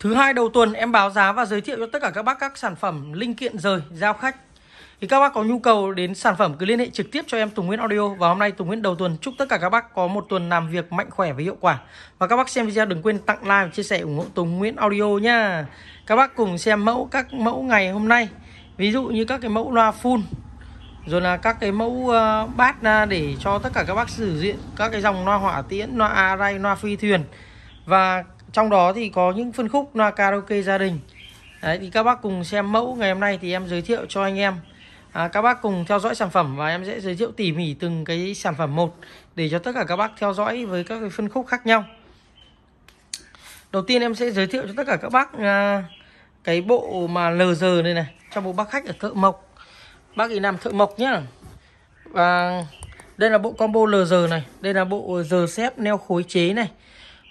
Thứ hai đầu tuần em báo giá và giới thiệu cho tất cả các bác các sản phẩm linh kiện rời giao khách. Thì các bác có nhu cầu đến sản phẩm cứ liên hệ trực tiếp cho em Tùng Nguyễn Audio và hôm nay Tùng Nguyễn đầu tuần chúc tất cả các bác có một tuần làm việc mạnh khỏe và hiệu quả. Và các bác xem video đừng quên tặng like và chia sẻ ủng hộ Tùng Nguyễn Audio nha. Các bác cùng xem mẫu các mẫu ngày hôm nay. Ví dụ như các cái mẫu loa full rồi là các cái mẫu ờ, bát à, để cho tất cả các bác sử dụng các cái dòng loa hỏa tiễn, loa array, loa phi thuyền và trong đó thì có những phân khúc là karaoke gia đình đấy thì các bác cùng xem mẫu ngày hôm nay thì em giới thiệu cho anh em à, các bác cùng theo dõi sản phẩm và em sẽ giới thiệu tỉ mỉ từng cái sản phẩm một để cho tất cả các bác theo dõi với các cái phân khúc khác nhau đầu tiên em sẽ giới thiệu cho tất cả các bác à, cái bộ mà lờ giờ này này cho bộ bác khách ở thợ mộc bác ấy làm thợ mộc nhá và đây là bộ combo lờ giờ này đây là bộ giờ xếp neo khối chế này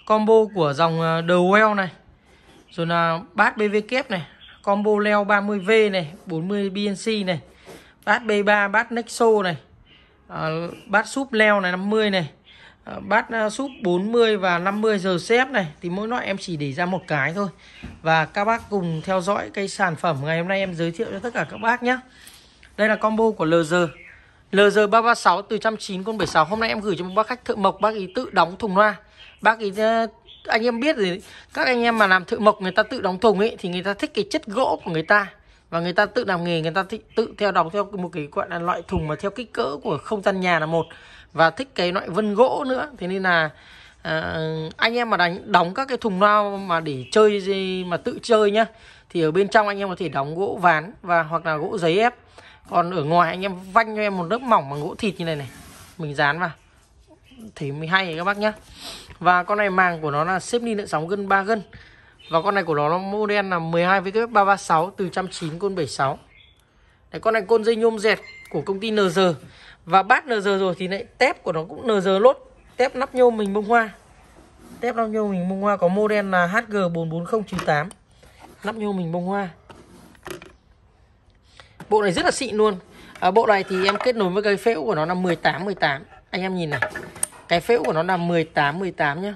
combo của dòng ờ, The Well này rồi là bát BV kép này combo leo 30V này 40 BNC này bát B3 bát Nexo này à, bát súp leo này 50 này à, bát súp 40 và 50 giờ xếp này thì mỗi loại em chỉ để ra một cái thôi và các bác cùng theo dõi cái sản phẩm ngày hôm nay em giới thiệu cho tất cả các bác nhé đây là combo của LG LG 336 từ 190 con 76 hôm nay em gửi cho một bác khách thượng mộc bác ý tự đóng thùng loa bác ý ờ, anh em biết gì các anh em mà làm thợ mộc người ta tự đóng thùng ấy thì người ta thích cái chất gỗ của người ta và người ta tự làm nghề người ta thích tự theo đóng theo một cái gọi là loại thùng mà theo kích cỡ của không gian nhà là một và thích cái loại vân gỗ nữa thế nên là à, anh em mà đánh đóng các cái thùng lao mà để chơi gì mà tự chơi nhá thì ở bên trong anh em có thể đóng gỗ ván và hoặc là gỗ giấy ép còn ở ngoài anh em vanh cho em một lớp mỏng bằng gỗ thịt như này này mình dán vào thì mới hay các bác nhá và con này màng của nó là xếp ni lợn sóng gần 3 gân và con này của nó, là nó đen là 12 WF336 từ 190 côn 76 Đấy, con này côn dây nhôm dẹt của công ty NG và bát NG rồi thì lại tép của nó cũng NG lốt tép nắp nhôm mình bông hoa tép nắp nhôm mình bông hoa có đen là HG44098 nắp nhôm mình bông hoa bộ này rất là xịn luôn à, bộ này thì em kết nối với cái phễu của nó là 18 18 anh em nhìn này cái phễu của nó là 18 18 nhá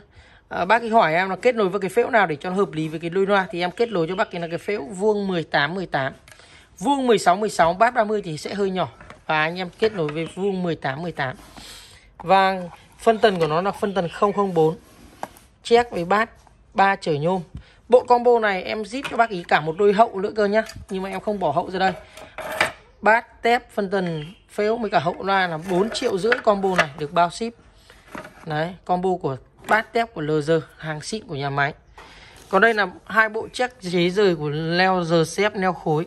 à, bác ấy hỏi em là kết nối với cái phễu nào để cho hợp lý với cái đôi loa thì em kết nối cho bác cái là cái phễu vuông 18 18 vuông 16 16 bát 30 thì sẽ hơi nhỏ và anh em kết nối với vuông 18 18 và phân tần của nó là phân tần 004 check với bát 3 chở nhôm bộ combo này em zip cho bác ý cả một đôi hậu nữa cơ nhá nhưng mà em không bỏ hậu ra đây bát tép phân tần phễu với cả hậu loa là 4 triệu rưỡi combo này được bao ship đấy combo của bát tép của lg hàng xịn của nhà máy còn đây là hai bộ check chế rời của leo giờ xếp neo khối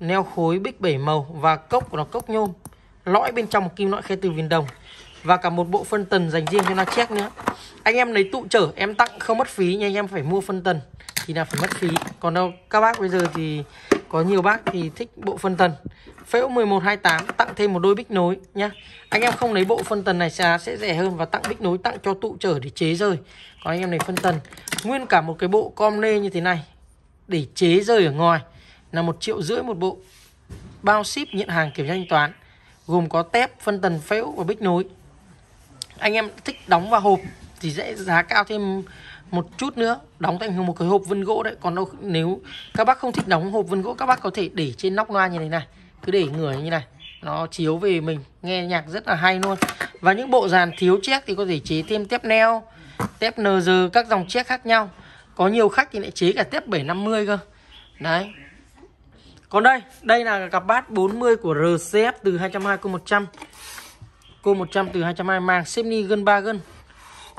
neo khối bích bảy màu và cốc của nó cốc nhôm lõi bên trong kim loại khe từ viền đồng và cả một bộ phân tần dành riêng cho nó check nữa anh em lấy tụ trở em tặng không mất phí nhưng anh em phải mua phân tần thì là phải mất phí còn đâu các bác bây giờ thì có nhiều bác thì thích bộ phân tần phễu 1128 tặng thêm một đôi bích nối nhá. Anh em không lấy bộ phân tần này giá sẽ rẻ hơn và tặng bích nối tặng cho tụ trở để chế rơi. Còn anh em này phân tần nguyên cả một cái bộ com lê như thế này để chế rơi ở ngoài là một triệu rưỡi một bộ. Bao ship nhận hàng kiểm tra thanh toán gồm có tép, phân tần phễu và bích nối. Anh em thích đóng vào hộp thì sẽ giá cao thêm một chút nữa đóng thành một cái hộp vân gỗ đấy còn đâu nếu các bác không thích đóng hộp vân gỗ các bác có thể để trên nóc loa như thế này cứ để người như này nó chiếu về mình nghe nhạc rất là hay luôn và những bộ dàn thiếu chiếc thì có thể chế thêm tép neo tép nờ giờ các dòng chiếc khác nhau có nhiều khách thì lại chế cả tép 750 cơ đấy còn đây đây là cặp bát 40 của RCF từ 220 cô 100 cô 100 từ 220 mang Symni gần 3 gân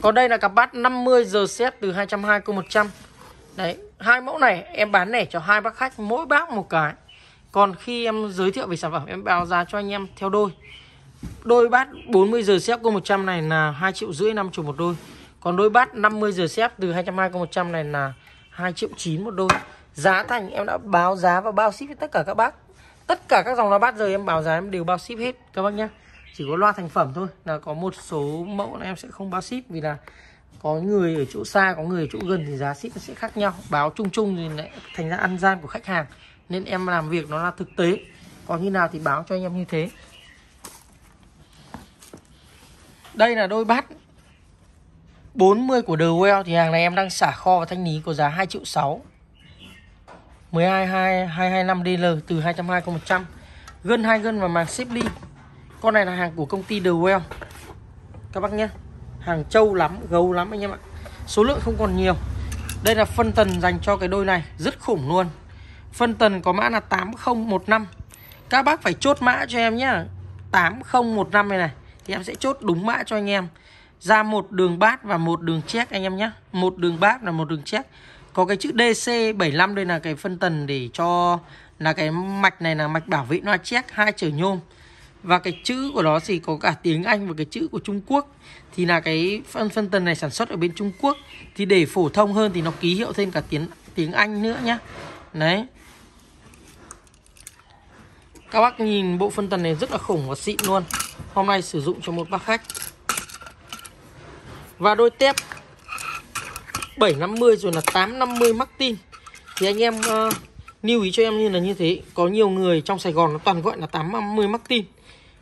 còn đây là cặp bát 50 RCF từ 220 cô 100 đấy hai mẫu này em bán lẻ cho hai bác khách mỗi bác một cái còn khi em giới thiệu về sản phẩm em báo giá cho anh em theo đôi đôi bát 40 giờ xếp cô 100 này là 2 triệu rưỡi năm triệu một đôi còn đôi bát 50 giờ xếp từ 220 cô 100 này là 2 triệu 9 một đôi giá thành em đã báo giá và bao ship với tất cả các bác tất cả các dòng loa bát giờ em báo giá em đều bao ship hết các bác nhé chỉ có loa thành phẩm thôi là có một số mẫu là em sẽ không bao ship vì là có người ở chỗ xa có người ở chỗ gần thì giá ship nó sẽ khác nhau báo chung chung thì lại thành ra ăn gian của khách hàng nên em làm việc nó là thực tế có như nào thì báo cho anh em như thế đây là đôi bát 40 của The Well thì hàng này em đang xả kho và thanh lý có giá 2 triệu 6 12 2, 225 DL từ 220 con 100 gân hai gân và màng ship ly con này là hàng của công ty The Well các bác nhé hàng trâu lắm gấu lắm anh em ạ số lượng không còn nhiều đây là phân tần dành cho cái đôi này rất khủng luôn Phân tần có mã là 8015 Các bác phải chốt mã cho em nhé 8015 này này Thì em sẽ chốt đúng mã cho anh em Ra một đường bát và một đường check anh em nhé một đường bát là một đường check Có cái chữ DC75 đây là cái phân tần để cho Là cái mạch này là mạch bảo vệ loa check hai chở nhôm và cái chữ của nó thì có cả tiếng Anh và cái chữ của Trung Quốc thì là cái phân phân tần này sản xuất ở bên Trung Quốc thì để phổ thông hơn thì nó ký hiệu thêm cả tiếng tiếng Anh nữa nhá đấy các bác nhìn bộ phân tần này rất là khủng và xịn luôn Hôm nay sử dụng cho một bác khách Và đôi tép 750 rồi là 850 Martin Thì anh em uh, lưu ý cho em như là như thế Có nhiều người trong Sài Gòn nó toàn gọi là 850 Martin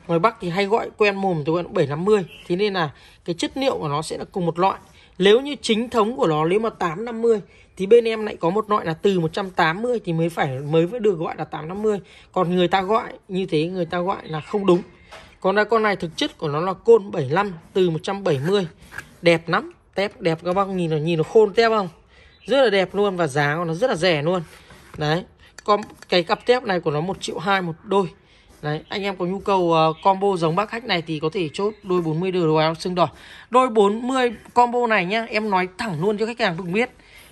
Ngoài Bắc thì hay gọi quen mồm tôi gọi 750 Thế nên là cái chất liệu của nó sẽ là cùng một loại Nếu như chính thống của nó nếu mà 850 thì bên em lại có một loại là từ 180 thì mới phải mới mới được gọi là 850 còn người ta gọi như thế người ta gọi là không đúng còn đây con này thực chất của nó là côn 75 từ 170 đẹp lắm tép đẹp các bác nhìn nó nhìn nó khôn tép không rất là đẹp luôn và giá của nó rất là rẻ luôn đấy con cái cặp tép này của nó một triệu hai một đôi Đấy, anh em có nhu cầu uh, combo giống bác khách này thì có thể chốt đôi 40 đôi áo xương đỏ. Đôi 40 combo này nhá, em nói thẳng luôn cho khách hàng cũng biết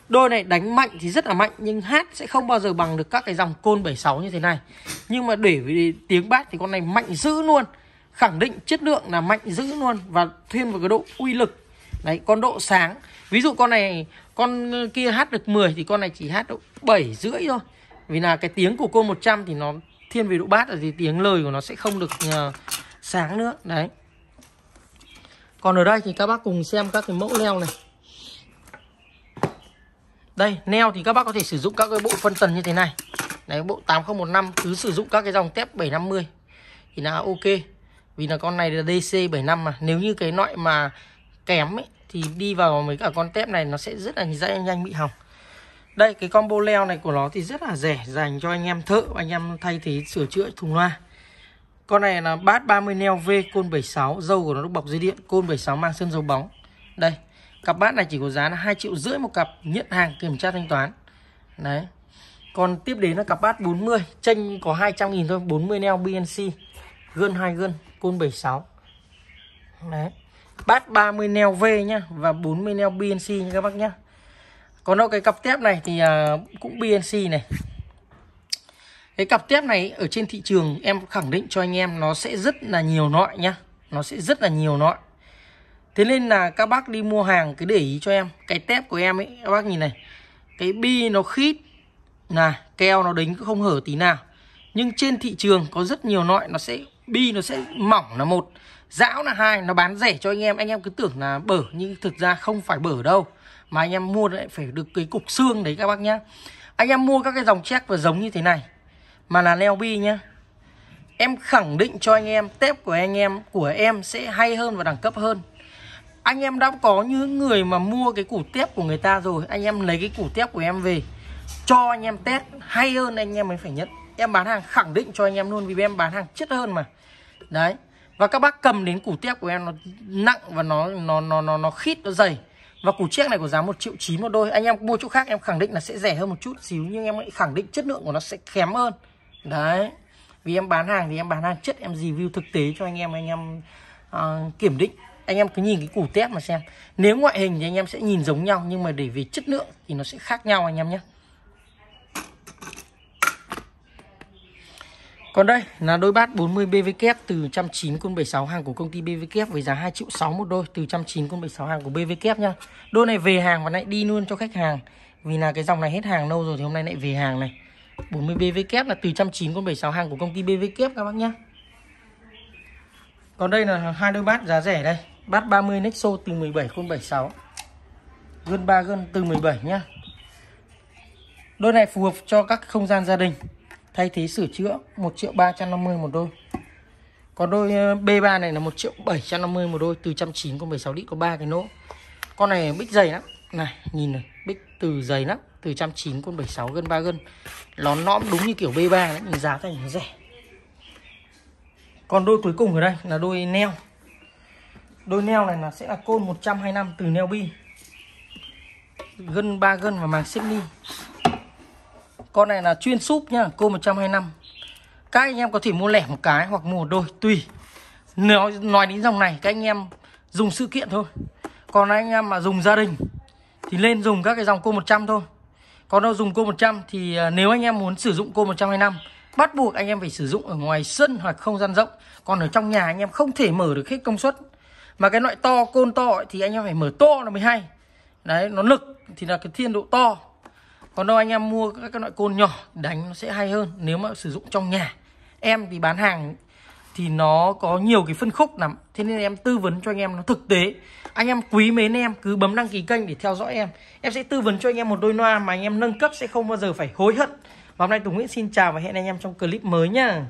đôi này đánh mạnh thì rất là mạnh nhưng hát sẽ không bao giờ bằng được các cái dòng côn 76 như thế này nhưng mà để vì tiếng bát thì con này mạnh dữ luôn khẳng định chất lượng là mạnh dữ luôn và thêm vào cái độ uy lực đấy con độ sáng ví dụ con này con kia hát được 10 thì con này chỉ hát độ bảy rưỡi thôi vì là cái tiếng của cô 100 thì nó thiên về độ bát là thì tiếng lời của nó sẽ không được uh, sáng nữa đấy còn ở đây thì các bác cùng xem các cái mẫu leo này đây neo thì các bác có thể sử dụng các cái bộ phân tần như thế này đấy bộ 8015 cứ sử dụng các cái dòng tép 750 thì là ok vì là con này là DC 75 mà nếu như cái loại mà kém ấy, thì đi vào mấy cả con tép này nó sẽ rất là dễ nhanh bị hỏng đây cái combo leo này của nó thì rất là rẻ dành cho anh em thợ anh em thay thế sửa chữa thùng loa con này là bát 30 neo V côn 76 dâu của nó được bọc dây điện côn 76 mang sơn dầu bóng đây cặp bát này chỉ có giá là hai triệu rưỡi một cặp nhận hàng kiểm tra thanh toán đấy còn tiếp đến là cặp bát 40 chênh có 200 nghìn thôi 40 neo BNC gân hai gân côn 76 đấy bát 30 neo V nhá và 40 neo BNC nha các bác nhá còn đâu cái cặp tép này thì à, cũng BNC này cái cặp tép này ở trên thị trường em khẳng định cho anh em nó sẽ rất là nhiều loại nhá nó sẽ rất là nhiều loại thế nên là các bác đi mua hàng cứ để ý cho em cái tép của em ấy các bác nhìn này cái bi nó khít là keo nó đính không hở tí nào nhưng trên thị trường có rất nhiều loại nó sẽ bi nó sẽ mỏng là một dão là hai nó bán rẻ cho anh em anh em cứ tưởng là bở nhưng thực ra không phải bở đâu mà anh em mua lại phải được cái cục xương đấy các bác nhá anh em mua các cái dòng check và giống như thế này mà là leo bi nhá em khẳng định cho anh em tép của anh em của em sẽ hay hơn và đẳng cấp hơn anh em đã có những người mà mua cái củ tép của người ta rồi anh em lấy cái củ tép của em về cho anh em test hay hơn anh em mới phải nhận em bán hàng khẳng định cho anh em luôn vì em bán hàng chất hơn mà đấy và các bác cầm đến củ tép của em nó nặng và nó nó nó nó nó khít nó dày và củ chiếc này có giá một triệu chín một đôi anh em mua chỗ khác em khẳng định là sẽ rẻ hơn một chút xíu nhưng em lại khẳng định chất lượng của nó sẽ kém hơn đấy vì em bán hàng thì em bán hàng chất em review thực tế cho anh em anh em uh, kiểm định anh em cứ nhìn cái củ tép mà xem nếu ngoại hình thì anh em sẽ nhìn giống nhau nhưng mà để về chất lượng thì nó sẽ khác nhau anh em nhé Còn đây là đôi bát 40 BV kép từ 109 con 76 hàng của công ty BV kép với giá 2 triệu 6 một đôi từ 109 con 76 hàng của BV kép nha. Đôi này về hàng và lại đi luôn cho khách hàng. Vì là cái dòng này hết hàng lâu rồi thì hôm nay lại về hàng này. 40 BV kép là từ 109 con 76 hàng của công ty BV kép các bác nhá. Còn đây là hai đôi bát giá rẻ đây, Bát 30 Nexo từ 17 con 76 Gân 3 gân từ 17 nhá Đôi này phù hợp cho các không gian gia đình Thay thế sửa chữa 1 triệu 350 một đôi Còn đôi ờ, B3 này là 1 triệu 750 một đôi Từ 190 con 76 đĩ có 3 cái nỗ Con này bích dày lắm Này nhìn này bích từ dày lắm Từ 190 con 76 gân 3 gân Lón nõm đúng như kiểu B3 đấy Nhìn giá thành nó rẻ Còn đôi cuối cùng ở đây là đôi neo đôi neo này là sẽ là côn 125 từ neo bi gân ba gân và màng xích ni con này là chuyên súp nhá côn 125 các anh em có thể mua lẻ một cái hoặc mua một đôi tùy nếu nói đến dòng này các anh em dùng sự kiện thôi còn anh em mà dùng gia đình thì lên dùng các cái dòng cô 100 thôi còn đâu dùng cô 100 thì à, nếu anh em muốn sử dụng cô 125 bắt buộc anh em phải sử dụng ở ngoài sân hoặc không gian rộng còn ở trong nhà anh em không thể mở được hết công suất mà cái loại to côn to ấy, thì anh em phải mở to nó mới hay đấy nó lực thì là cái thiên độ to còn đâu anh em mua các cái loại côn nhỏ đánh nó sẽ hay hơn nếu mà sử dụng trong nhà em thì bán hàng thì nó có nhiều cái phân khúc lắm thế nên em tư vấn cho anh em nó thực tế anh em quý mến em cứ bấm đăng ký kênh để theo dõi em em sẽ tư vấn cho anh em một đôi loa mà anh em nâng cấp sẽ không bao giờ phải hối hận và hôm nay Tùng Nguyễn xin chào và hẹn anh em trong clip mới nhá